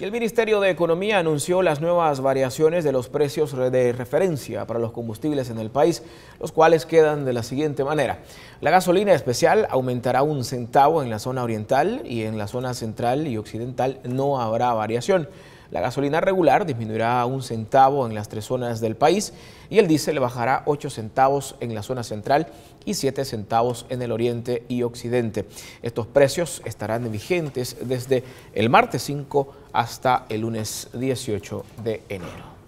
El Ministerio de Economía anunció las nuevas variaciones de los precios de referencia para los combustibles en el país, los cuales quedan de la siguiente manera. La gasolina especial aumentará un centavo en la zona oriental y en la zona central y occidental no habrá variación. La gasolina regular disminuirá un centavo en las tres zonas del país y el diésel bajará 8 centavos en la zona central y siete centavos en el oriente y occidente. Estos precios estarán vigentes desde el martes 5 hasta el lunes 18 de enero.